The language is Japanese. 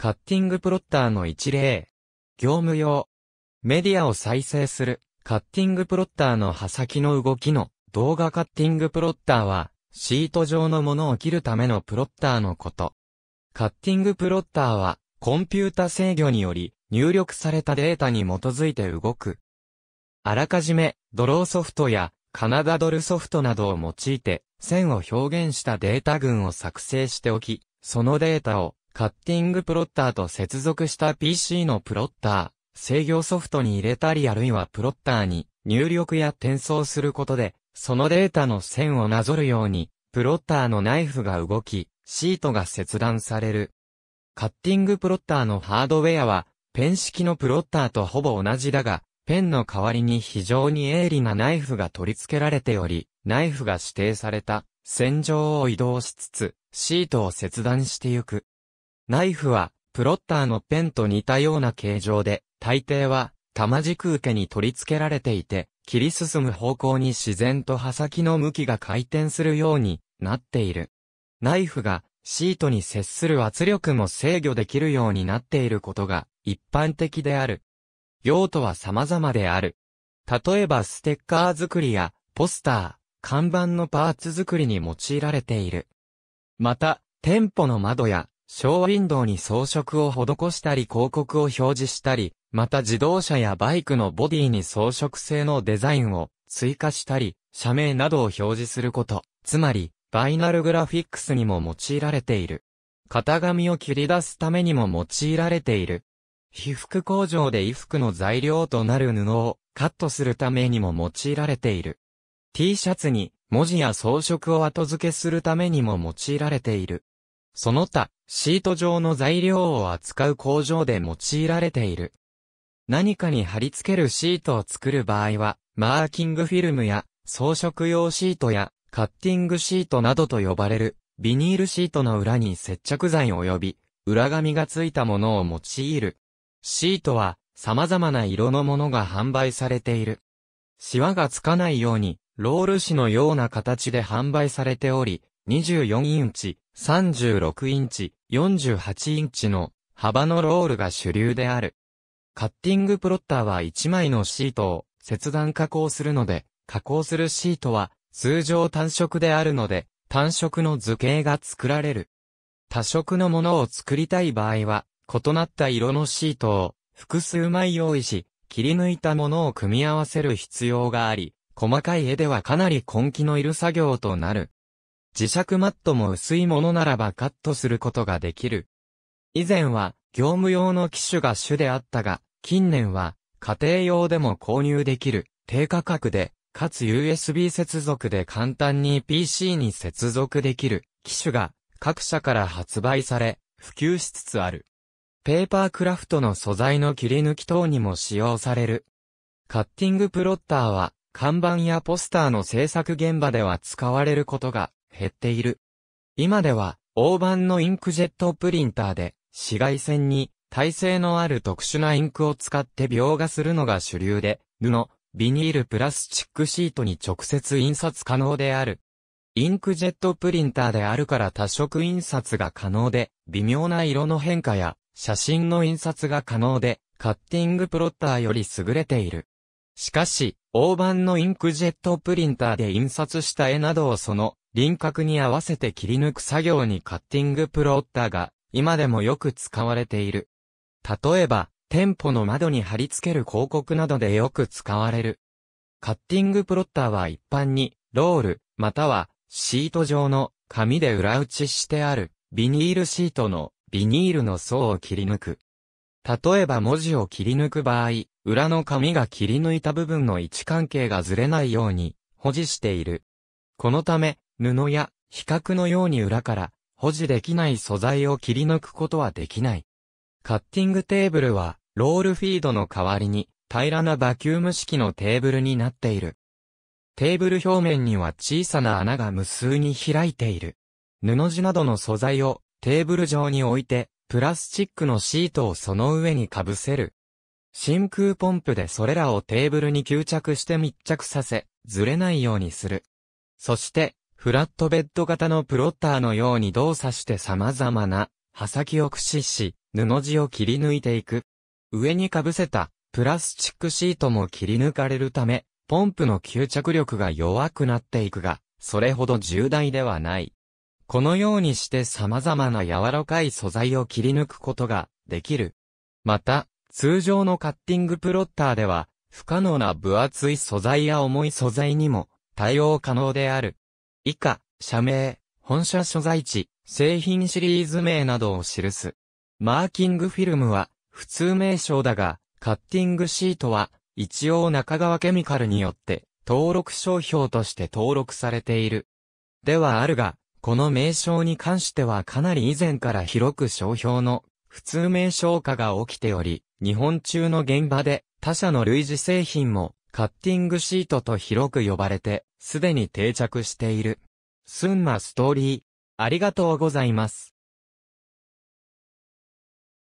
カッティングプロッターの一例。業務用。メディアを再生する、カッティングプロッターの刃先の動きの動画カッティングプロッターは、シート状のものを切るためのプロッターのこと。カッティングプロッターは、コンピュータ制御により、入力されたデータに基づいて動く。あらかじめ、ドローソフトや、カナダドルソフトなどを用いて、線を表現したデータ群を作成しておき、そのデータをカッティングプロッターと接続した PC のプロッター、制御ソフトに入れたりあるいはプロッターに入力や転送することで、そのデータの線をなぞるように、プロッターのナイフが動き、シートが切断される。カッティングプロッターのハードウェアは、ペン式のプロッターとほぼ同じだが、ペンの代わりに非常に鋭利なナイフが取り付けられており、ナイフが指定された線上を移動しつつ、シートを切断してゆく。ナイフは、プロッターのペンと似たような形状で、大抵は、玉軸受けに取り付けられていて、切り進む方向に自然と刃先の向きが回転するようになっている。ナイフがシートに接する圧力も制御できるようになっていることが一般的である。用途は様々である。例えばステッカー作りやポスター、看板のパーツ作りに用いられている。また、店舗の窓やショーウィンドウに装飾を施したり広告を表示したり、また自動車やバイクのボディに装飾性のデザインを追加したり、社名などを表示すること、つまり、バイナルグラフィックスにも用いられている。型紙を切り出すためにも用いられている。被服工場で衣服の材料となる布をカットするためにも用いられている。T シャツに文字や装飾を後付けするためにも用いられている。その他、シート状の材料を扱う工場で用いられている。何かに貼り付けるシートを作る場合は、マーキングフィルムや装飾用シートやカッティングシートなどと呼ばれるビニールシートの裏に接着剤及び裏紙がついたものを用いる。シートは様々な色のものが販売されている。シワがつかないようにロール紙のような形で販売されており、24インチ、36インチ、48インチの幅のロールが主流である。カッティングプロッターは1枚のシートを切断加工するので、加工するシートは通常単色であるので、単色の図形が作られる。多色のものを作りたい場合は、異なった色のシートを複数枚用意し、切り抜いたものを組み合わせる必要があり、細かい絵ではかなり根気のいる作業となる。磁石マットも薄いものならばカットすることができる。以前は、業務用の機種が主であったが、近年は、家庭用でも購入できる、低価格で、かつ USB 接続で簡単に PC に接続できる、機種が、各社から発売され、普及しつつある。ペーパークラフトの素材の切り抜き等にも使用される。カッティングプロッターは、看板やポスターの制作現場では使われることが減っている。今では、大判のインクジェットプリンターで、紫外線に耐性のある特殊なインクを使って描画するのが主流で、布、ビニールプラスチックシートに直接印刷可能である。インクジェットプリンターであるから多色印刷が可能で、微妙な色の変化や写真の印刷が可能で、カッティングプロッターより優れている。しかし、大判のインクジェットプリンターで印刷した絵などをその輪郭に合わせて切り抜く作業にカッティングプロッターが今でもよく使われている。例えば、店舗の窓に貼り付ける広告などでよく使われる。カッティングプロッターは一般に、ロール、または、シート状の紙で裏打ちしてある、ビニールシートの、ビニールの層を切り抜く。例えば文字を切り抜く場合、裏の紙が切り抜いた部分の位置関係がずれないように、保持している。このため、布や、比較のように裏から、保持できない素材を切り抜くことはできない。カッティングテーブルは、ロールフィードの代わりに、平らなバキューム式のテーブルになっている。テーブル表面には小さな穴が無数に開いている。布地などの素材をテーブル上に置いて、プラスチックのシートをその上にかぶせる。真空ポンプでそれらをテーブルに吸着して密着させ、ずれないようにする。そして、フラットベッド型のプロッターのように動作して様々な、刃先を駆使し、布地を切り抜いていく。上に被せた、プラスチックシートも切り抜かれるため、ポンプの吸着力が弱くなっていくが、それほど重大ではない。このようにして様々な柔らかい素材を切り抜くことができる。また、通常のカッティングプロッターでは、不可能な分厚い素材や重い素材にも対応可能である。以下、社名、本社所在地、製品シリーズ名などを記す。マーキングフィルムは、普通名称だが、カッティングシートは、一応中川ケミカルによって、登録商標として登録されている。ではあるが、この名称に関してはかなり以前から広く商標の普通名称化が起きており、日本中の現場で他社の類似製品もカッティングシートと広く呼ばれて、すでに定着している。すんまストーリー。ありがとうございます。